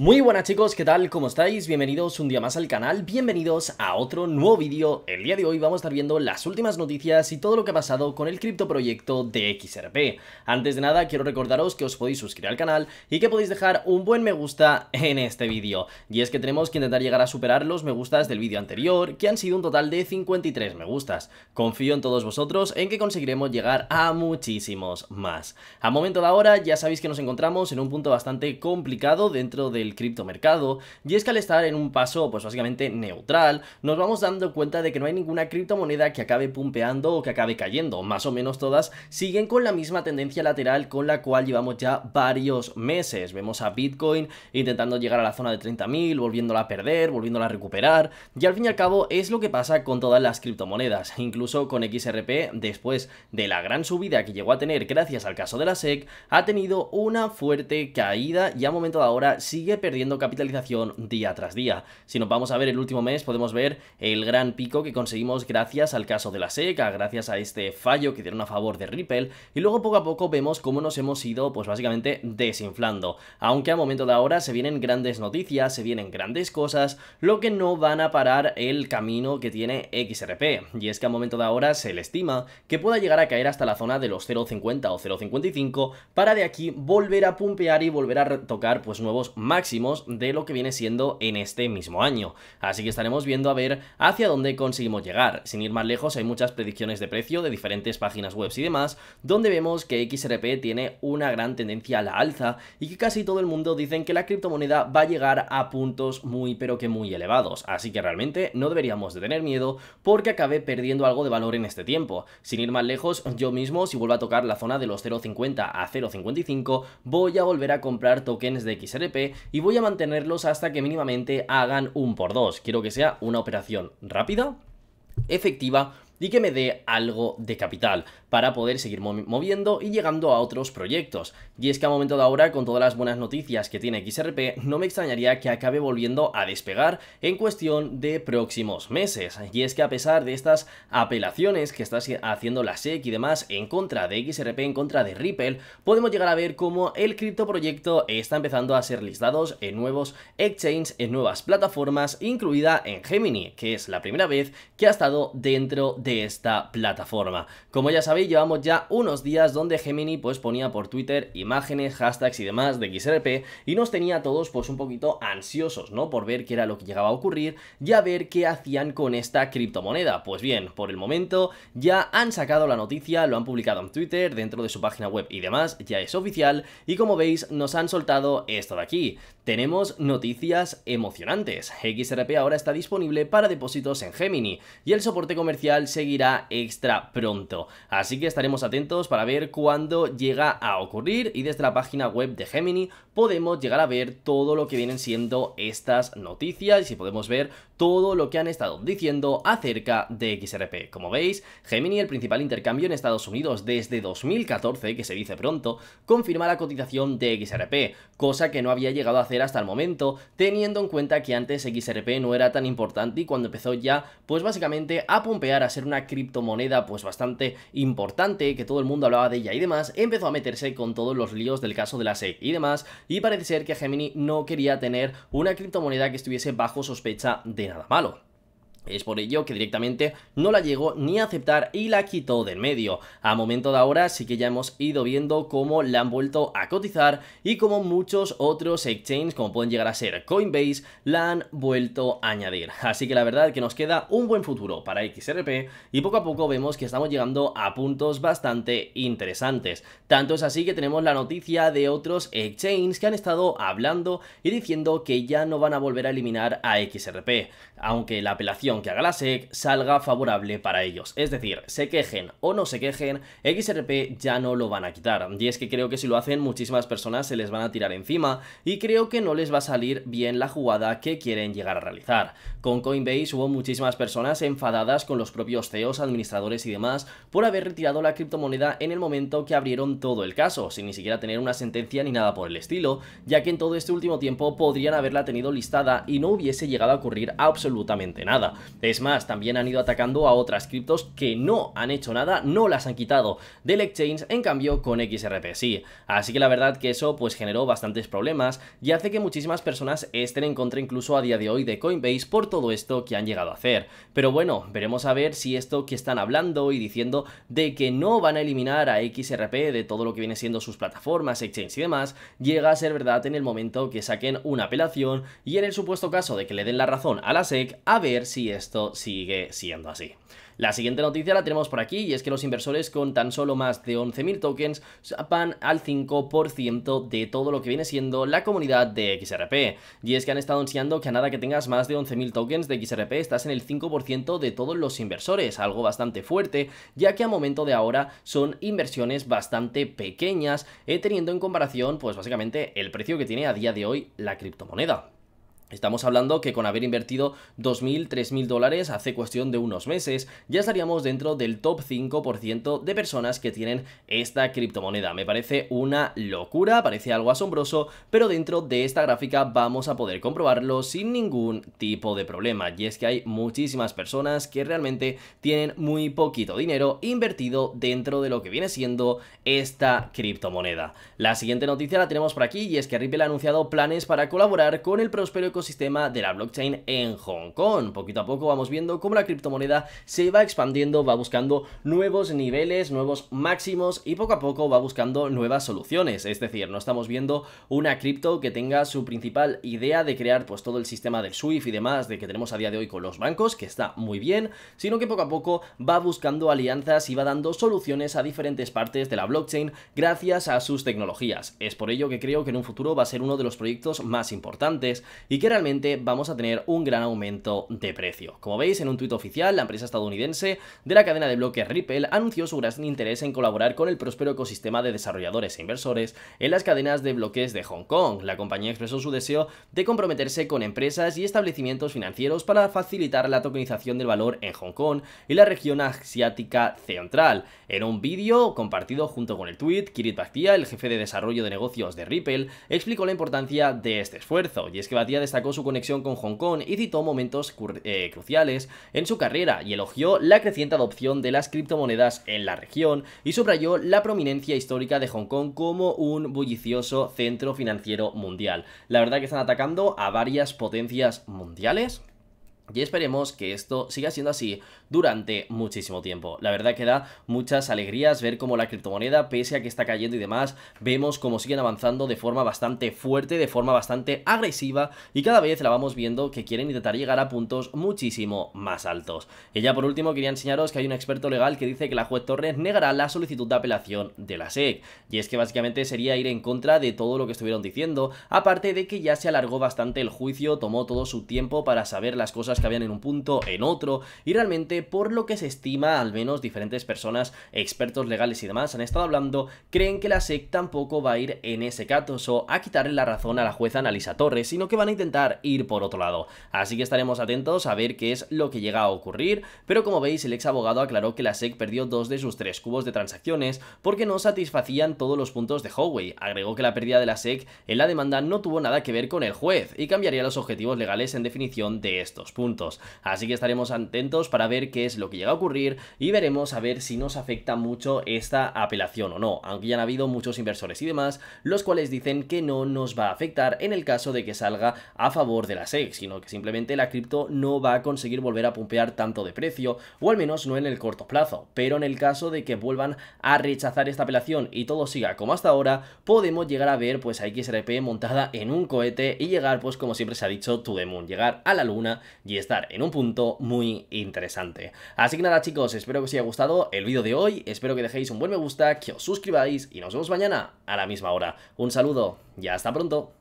Muy buenas chicos, ¿qué tal? ¿Cómo estáis? Bienvenidos un día más al canal, bienvenidos a otro nuevo vídeo. El día de hoy vamos a estar viendo las últimas noticias y todo lo que ha pasado con el criptoproyecto de XRP. Antes de nada, quiero recordaros que os podéis suscribir al canal y que podéis dejar un buen me gusta en este vídeo. Y es que tenemos que intentar llegar a superar los me gustas del vídeo anterior, que han sido un total de 53 me gustas. Confío en todos vosotros en que conseguiremos llegar a muchísimos más. A momento de ahora, ya sabéis que nos encontramos en un punto bastante complicado dentro del criptomercado, y es que al estar en un paso pues básicamente neutral, nos vamos dando cuenta de que no hay ninguna criptomoneda que acabe pumpeando o que acabe cayendo, más o menos todas siguen con la misma tendencia lateral con la cual llevamos ya varios meses, vemos a Bitcoin intentando llegar a la zona de 30.000, volviéndola a perder, volviéndola a recuperar, y al fin y al cabo es lo que pasa con todas las criptomonedas, incluso con XRP después de la gran subida que llegó a tener gracias al caso de la SEC, ha tenido una fuerte caída y a momento de ahora sigue perdiendo capitalización día tras día. Si nos vamos a ver el último mes, podemos ver el gran pico que conseguimos gracias al caso de la SECA, gracias a este fallo que dieron a favor de Ripple, y luego poco a poco vemos cómo nos hemos ido, pues básicamente, desinflando. Aunque a momento de ahora se vienen grandes noticias, se vienen grandes cosas, lo que no van a parar el camino que tiene XRP, y es que a momento de ahora se le estima que pueda llegar a caer hasta la zona de los 0.50 o 0.55 para de aquí volver a pumpear y volver a tocar pues nuevos máximos de lo que viene siendo en este mismo año. Así que estaremos viendo a ver hacia dónde conseguimos llegar. Sin ir más lejos, hay muchas predicciones de precio de diferentes páginas web y demás, donde vemos que XRP tiene una gran tendencia a la alza y que casi todo el mundo dicen que la criptomoneda va a llegar a puntos muy pero que muy elevados. Así que realmente no deberíamos de tener miedo porque acabe perdiendo algo de valor en este tiempo. Sin ir más lejos, yo mismo si vuelvo a tocar la zona de los 0.50 a 0.55 voy a volver a comprar tokens de XRP y voy a mantenerlos hasta que mínimamente hagan un por dos. Quiero que sea una operación rápida, efectiva y que me dé algo de capital para poder seguir moviendo y llegando a otros proyectos. Y es que a momento de ahora, con todas las buenas noticias que tiene XRP, no me extrañaría que acabe volviendo a despegar en cuestión de próximos meses. Y es que a pesar de estas apelaciones que está haciendo la SEC y demás en contra de XRP, en contra de Ripple, podemos llegar a ver cómo el proyecto está empezando a ser listados en nuevos exchanges, en nuevas plataformas, incluida en Gemini, que es la primera vez que ha estado dentro de esta plataforma. Como ya sabéis, llevamos ya unos días donde Gemini pues ponía por Twitter imágenes, hashtags y demás de XRP y nos tenía a todos pues un poquito ansiosos, ¿no? Por ver qué era lo que llegaba a ocurrir y a ver qué hacían con esta criptomoneda. Pues bien, por el momento ya han sacado la noticia, lo han publicado en Twitter, dentro de su página web y demás, ya es oficial y como veis nos han soltado esto de aquí. Tenemos noticias emocionantes. XRP ahora está disponible para depósitos en Gemini y el soporte comercial seguirá extra pronto. Así Así que estaremos atentos para ver cuándo llega a ocurrir y desde la página web de Gemini podemos llegar a ver todo lo que vienen siendo estas noticias y si podemos ver todo lo que han estado diciendo acerca de XRP. Como veis, Gemini, el principal intercambio en Estados Unidos desde 2014, que se dice pronto, confirma la cotización de XRP, cosa que no había llegado a hacer hasta el momento, teniendo en cuenta que antes XRP no era tan importante y cuando empezó ya, pues básicamente a pompear a ser una criptomoneda pues bastante importante, que todo el mundo hablaba de ella y demás, empezó a meterse con todos los líos del caso de la SEC y demás, y parece ser que Gemini no quería tener una criptomoneda que estuviese bajo sospecha de nada malo. Es por ello que directamente no la llegó ni a aceptar y la quitó del medio. A momento de ahora sí que ya hemos ido viendo cómo la han vuelto a cotizar y como muchos otros exchanges como pueden llegar a ser Coinbase la han vuelto a añadir. Así que la verdad que nos queda un buen futuro para XRP y poco a poco vemos que estamos llegando a puntos bastante interesantes. Tanto es así que tenemos la noticia de otros exchanges que han estado hablando y diciendo que ya no van a volver a eliminar a XRP aunque la apelación que haga la SEC salga favorable para ellos. Es decir, se quejen o no se quejen, XRP ya no lo van a quitar. Y es que creo que si lo hacen muchísimas personas se les van a tirar encima y creo que no les va a salir bien la jugada que quieren llegar a realizar. Con Coinbase hubo muchísimas personas enfadadas con los propios CEOs, administradores y demás por haber retirado la criptomoneda en el momento que abrieron todo el caso, sin ni siquiera tener una sentencia ni nada por el estilo, ya que en todo este último tiempo podrían haberla tenido listada y no hubiese llegado a ocurrir absolutamente absolutamente nada. Es más, también han ido atacando a otras criptos que no han hecho nada, no las han quitado del exchange, en cambio con XRP sí. Así que la verdad que eso pues generó bastantes problemas y hace que muchísimas personas estén en contra incluso a día de hoy de Coinbase por todo esto que han llegado a hacer. Pero bueno, veremos a ver si esto que están hablando y diciendo de que no van a eliminar a XRP de todo lo que viene siendo sus plataformas, exchange y demás, llega a ser verdad en el momento que saquen una apelación y en el supuesto caso de que le den la razón a la e a ver si esto sigue siendo así. La siguiente noticia la tenemos por aquí y es que los inversores con tan solo más de 11.000 tokens van al 5% de todo lo que viene siendo la comunidad de XRP. Y es que han estado enseñando que a nada que tengas más de 11.000 tokens de XRP estás en el 5% de todos los inversores, algo bastante fuerte, ya que a momento de ahora son inversiones bastante pequeñas, eh, teniendo en comparación pues básicamente el precio que tiene a día de hoy la criptomoneda. Estamos hablando que con haber invertido 2.000, 3.000 dólares hace cuestión de unos meses, ya estaríamos dentro del top 5% de personas que tienen esta criptomoneda. Me parece una locura, parece algo asombroso, pero dentro de esta gráfica vamos a poder comprobarlo sin ningún tipo de problema. Y es que hay muchísimas personas que realmente tienen muy poquito dinero invertido dentro de lo que viene siendo esta criptomoneda. La siguiente noticia la tenemos por aquí y es que Ripple ha anunciado planes para colaborar con el próspero sistema de la blockchain en Hong Kong. Poquito a poco vamos viendo cómo la criptomoneda se va expandiendo, va buscando nuevos niveles, nuevos máximos y poco a poco va buscando nuevas soluciones. Es decir, no estamos viendo una cripto que tenga su principal idea de crear pues todo el sistema del SWIFT y demás de que tenemos a día de hoy con los bancos, que está muy bien, sino que poco a poco va buscando alianzas y va dando soluciones a diferentes partes de la blockchain gracias a sus tecnologías. Es por ello que creo que en un futuro va a ser uno de los proyectos más importantes y que realmente vamos a tener un gran aumento de precio. Como veis en un tuit oficial, la empresa estadounidense de la cadena de bloques Ripple anunció su gran interés en colaborar con el próspero ecosistema de desarrolladores e inversores en las cadenas de bloques de Hong Kong. La compañía expresó su deseo de comprometerse con empresas y establecimientos financieros para facilitar la tokenización del valor en Hong Kong y la región asiática central. En un vídeo compartido junto con el tuit, Kirit Bhatia, el jefe de desarrollo de negocios de Ripple, explicó la importancia de este esfuerzo, y es que Bhatia destacó su conexión con Hong Kong y citó momentos eh, cruciales en su carrera y elogió la creciente adopción de las criptomonedas en la región y subrayó la prominencia histórica de Hong Kong como un bullicioso centro financiero mundial. La verdad que están atacando a varias potencias mundiales y esperemos que esto siga siendo así durante muchísimo tiempo. La verdad que da muchas alegrías ver cómo la criptomoneda, pese a que está cayendo y demás, vemos cómo siguen avanzando de forma bastante fuerte, de forma bastante agresiva y cada vez la vamos viendo que quieren intentar llegar a puntos muchísimo más altos. Y ya por último quería enseñaros que hay un experto legal que dice que la juez Torres negará la solicitud de apelación de la SEC. Y es que básicamente sería ir en contra de todo lo que estuvieron diciendo, aparte de que ya se alargó bastante el juicio, tomó todo su tiempo para saber las cosas que en un punto, en otro, y realmente por lo que se estima, al menos diferentes personas, expertos legales y demás, han estado hablando, creen que la SEC tampoco va a ir en ese caso a quitarle la razón a la jueza Analisa Torres, sino que van a intentar ir por otro lado. Así que estaremos atentos a ver qué es lo que llega a ocurrir, pero como veis el ex abogado aclaró que la SEC perdió dos de sus tres cubos de transacciones porque no satisfacían todos los puntos de Howey. Agregó que la pérdida de la SEC en la demanda no tuvo nada que ver con el juez y cambiaría los objetivos legales en definición de estos puntos. Así que estaremos atentos para ver qué es lo que llega a ocurrir y veremos a ver si nos afecta mucho esta apelación o no, aunque ya han habido muchos inversores y demás, los cuales dicen que no nos va a afectar en el caso de que salga a favor de la SEC, sino que simplemente la cripto no va a conseguir volver a pompear tanto de precio, o al menos no en el corto plazo, pero en el caso de que vuelvan a rechazar esta apelación y todo siga como hasta ahora, podemos llegar a ver pues a XRP montada en un cohete y llegar pues como siempre se ha dicho to the moon, llegar a la luna y estar en un punto muy interesante. Así que nada chicos, espero que os haya gustado el vídeo de hoy, espero que dejéis un buen me gusta, que os suscribáis y nos vemos mañana a la misma hora. Un saludo y hasta pronto.